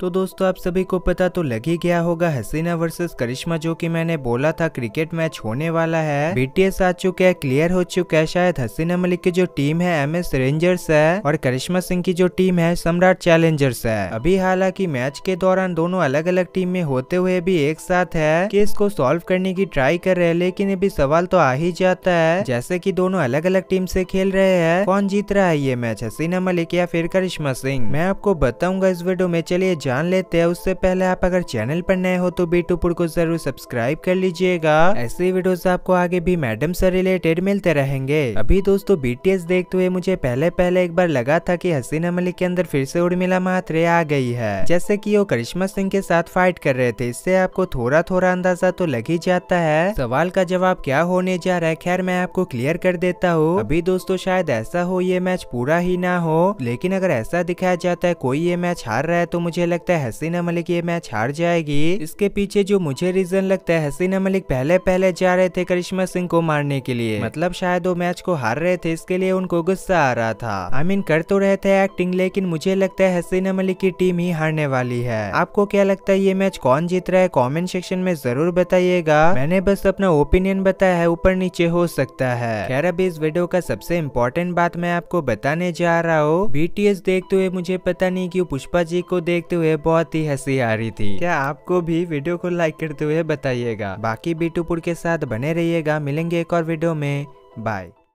तो दोस्तों आप सभी को पता तो लग ही गया होगा हसीना वर्सेस करिश्मा जो कि मैंने बोला था क्रिकेट मैच होने वाला है बीटीएस आ चुका है क्लियर हो चुका है शायद हसीना मलिक की जो टीम है एम एस रेंजर्स है और करिश्मा सिंह की जो टीम है सम्राट चैलेंजर्स है अभी हालांकि मैच के दौरान दोनों अलग अलग टीम में होते हुए भी एक साथ है केस को सोल्व करने की ट्राई कर रहे हैं लेकिन अभी सवाल तो आ ही जाता है जैसे की दोनों अलग अलग टीम से खेल रहे है कौन जीत रहा है ये मैच हसीना मलिक या फिर करिश्मा सिंह मैं आपको बताऊंगा इस वीडियो में चलिए जान लेते हैं उससे पहले आप अगर चैनल पर नए हो तो बीटूपुर को जरूर सब्सक्राइब कर लीजिएगा ऐसे वीडियोस आपको आगे भी मैडम से रिलेटेड मिलते रहेंगे अभी दोस्तों बीटीएस देखते हुए मुझे पहले पहले एक बार लगा था की हसीना मलिक के अंदर फिर से उर्मिला महात्रे आ गई है जैसे की वो करिश्मा सिंह के साथ फाइट कर रहे थे इससे आपको थोड़ा थोड़ा अंदाजा तो लग ही जाता है सवाल का जवाब क्या होने जा रहा है खैर मैं आपको क्लियर कर देता हूँ अभी दोस्तों शायद ऐसा हो ये मैच पूरा ही ना हो लेकिन अगर ऐसा दिखाया जाता है कोई ये मैच हार रहा है तो मुझे लग लगता है हसीना मलिक ये मैच हार जाएगी इसके पीछे जो मुझे रीजन लगता है हसीना मलिक पहले पहले जा रहे थे करिश्मा सिंह को मारने के लिए मतलब शायद वो मैच को हार रहे थे इसके लिए उनको गुस्सा आ रहा था आई I मीन mean, कर तो रहे थे एक्टिंग लेकिन मुझे लगता है हसीना मलिक की टीम ही हारने वाली है आपको क्या लगता है ये मैच कौन जीत रहा है कॉमेंट सेक्शन में जरूर बताइएगा मैंने बस अपना ओपिनियन बताया है ऊपर नीचे हो सकता है खैर अब इस वीडियो का सबसे इम्पोर्टेंट बात मैं आपको बताने जा रहा हूँ बीटीएस देखते हुए मुझे पता नहीं की पुष्पा जी को देखते हुए हुए बहुत ही हंसी आ रही थी क्या आपको भी वीडियो को लाइक करते हुए बताइएगा बाकी बीटूपुर के साथ बने रहिएगा मिलेंगे एक और वीडियो में बाय